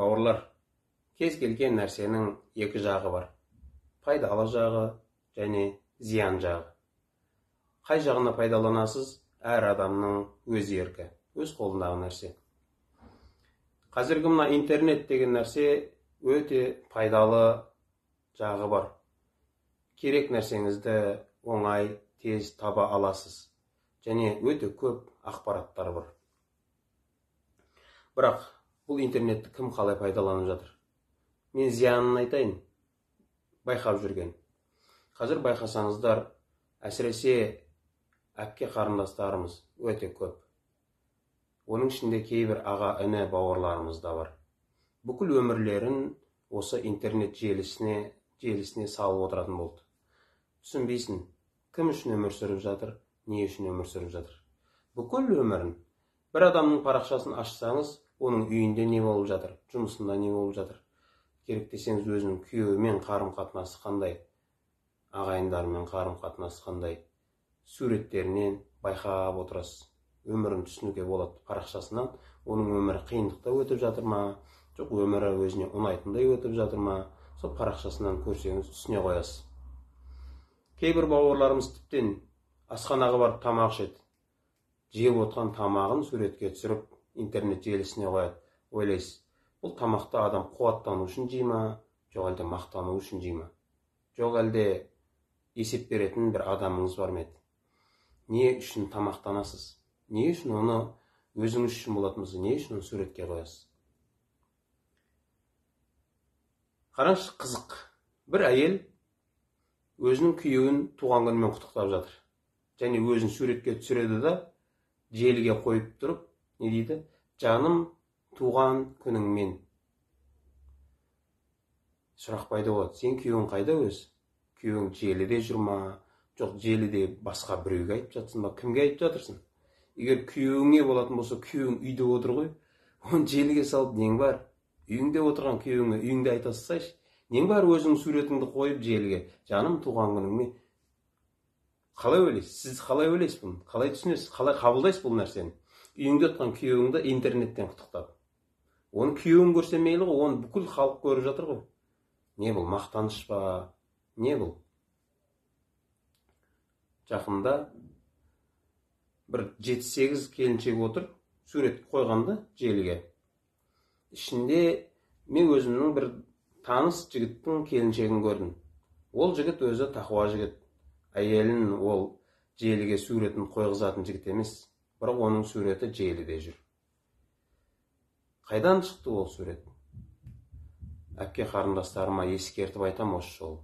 бауырлар кез келген нәрсенің екі жағы бар пайдалы жағы және зиян жағы қай жағына пайдаланасыз әр адамның өз еркі өз қолындағы нәрсе қазіргі мына интернет деген нәрсе өте пайдалы жағы бар керек нәрсеңізді оңай тез таба аласыз және өте көп ақпараттар бар бірақ бұл интернетті кім қалай пайдаланып жатыр мен зиянын айтайын байқап жүрген қазір байқасаңыздар әсіресе әпке қарындастарымыз өте көп оның ішінде кейбір аға іні бауырларымыз да бар бүкіл өмірлерін осы интернет желісіне желісіне салып отыратын болды түсінбейсің кім үшін өмір сүріп жатыр не үшін өмір сүріп жатыр бүкіл өмірін бір адамның парақшасын ашсаңыз оның үйінде не болып жатыр жұмысында не болып жатыр керек десеңіз өзінің күйеуімен қарым қатынасы қандай ағайындарымен қарым қатынасы қандай суреттерінен байқап отырасыз өмірін түсінуге болады парақшасынан оның өмірі қиындықта өтіп жатыр ма жоқ өмірі өзіне ұнайтындай өтіп жатыр ма сол парақшасынан көрсеңіз түсіне қоясыз кейбір бауырларымыз тіптен асханаға барып тамақ ішеді жеп отқан тамағын суретке түсіріп интернет желісіне қояды ойлайсыз бұл тамақты адам қуаттану үшін жей ма жоқ әлде мақтану үшін жей ма жоқ әлде есеп беретін бір адамыңыз бар ма еді не үшін тамақтанасыз не үшін оны өзіңіз үшін болатын болса не үшін оны суретке қоясыз қараңызшы қызық бір әйел өзінің күйеуін туған күнімен құттықтап жатыр және өзін суретке түсіреді да желіге қойып тұрып не дейді жаным туған күніңмен сұрақ пайда болады сен күйеуің қайда өз күйеуің желіде жүр ма жоқ желіде басқа біреуге айтып жатсың ба кімге айтып жатырсың егер күйеуіңе болатын болса күйеуің үйде отыр ғой оны желіге салып нең бар үйіңде отырған күйеуіңе үйіңде айта салсайшы нең бар өзіңнің суретіңді қойып желіге жаным туған күніңмен қалай ойлайсыз сіз қалай ойлайсыз бұны қалай түсінесіз қалай қабылдайсыз бұл нәрсені үйіңде отқан күйеуіңді интернеттен құттықтап оны күйеуің көрсе мейлі ғой оны бүкіл халық көріп жатыр ғой не бұл мақтаныш па не бұл жақында бір жеті сегіз келіншек отыр сурет қойған да желіге ішінде мен өзімнің бір таныс жігіттің келіншегін көрдім ол жігіт өзі тақуа жігіт әйелін ол желіге суретін қойғызатын жігіт емес бірақ оның суреті желіде жүр қайдан шықты ол сурет әпке қарындастарыма ескертіп айтам осы жолы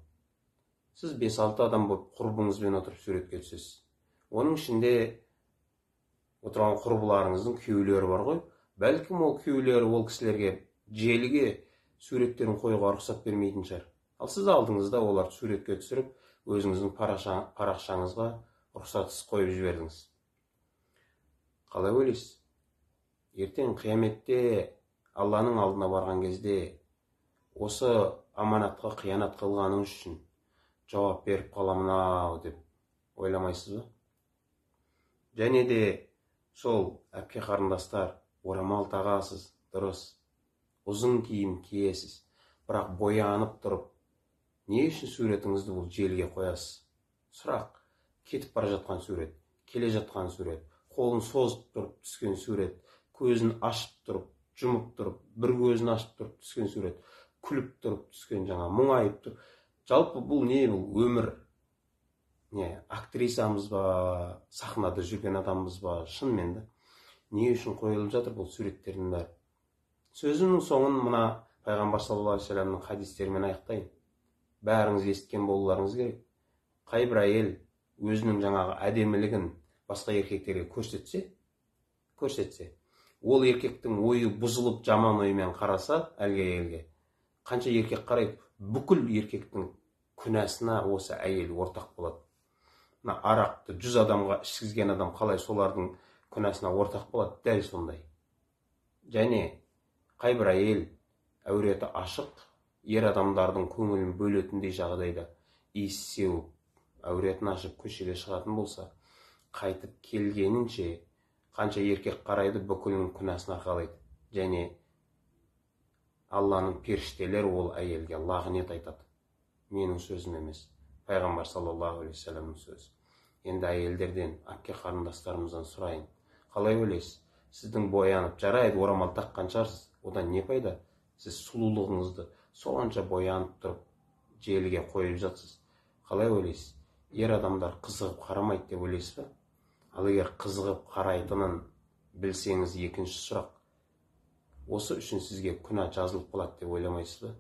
сіз бес алты адам болып құрбыңызбен отырып суретке түсесіз оның ішінде отырған құрбыларыңыздың күйеулері бар ғой бәлкім ол күйеулері ол кісілерге желіге суреттерін қоюға рұқсат бермейтін шығар ал сіз алдыңызда оларды суретке түсіріп өзіңіздің парақшаңызға рұқсатсыз қойып жібердіңіз қалай ойлайсыз ертең қияметте алланың алдына барған кезде осы аманатқа қиянат қылғаның үшін жауап беріп қаламын ау деп ойламайсыз ба және де сол әпке қарындастар орамал тағасыз дұрыс ұзын киім киесіз бірақ боянып тұрып не үшін суретіңізді бұл желге қоясыз сұрақ кетіп бара жатқан сурет келе жатқан сурет қолын созып тұрып түскен сурет көзін ашып тұрып жұмып тұрып бір көзін ашып тұрып түскен сурет күліп тұрып түскен жаңа мұңайып тұрып жалпы бұл не бұл өмір не актрисамыз ба сахнада жүрген адамбыз ба шынымен де не үшін қойылып жатыр бұл суреттердің бәрі сөзімнің соңын мына пайғамбар саллаллаху алейхи вассаламның хадистерімен аяқтайын бәріңіз есіткен болуларыңыз керек қайбір әйел өзінің жаңағы әдемілігін басқа еркектерге көрсетсе көрсетсе ол еркектің ойы бұзылып жаман оймен қараса әлгі әйелге қанша еркек қарайды бүкіл еркектің күнәсына осы әйел ортақ болады мына арақты жүз адамға ішкізген адам қалай солардың күнәсіне ортақ болады дәл сондай және бір әйел әуреті ашық ер адамдардың көңілін бөлетіндей жағдайда иіс сеуіп әуретін ашып көшеге шығатын болса қайтып келгенінше қанша еркек қарайды бүкілінің күнәсін арқалайды және алланың періштелері ол әйелге лағынет айтады менің сөзім емес пайғамбар саллаллаху алейхи уассаламның сөзі енді әйелдерден әпке қарындастарымыздан сұрайын қалай ойлайсыз сіздің боянып жарайды орамал таққан шығарсыз одан не пайда сіз сұлулығыңызды сонша боянып тұрып желіге қойып жатсыз қалай ойлайсыз ер адамдар қызығып қарамайды деп ойлайсыз ба ал егер қызығып қарайтынын білсеңіз екінші сұрақ осы үшін сізге күнә жазылып қалады деп ойламайсыз ба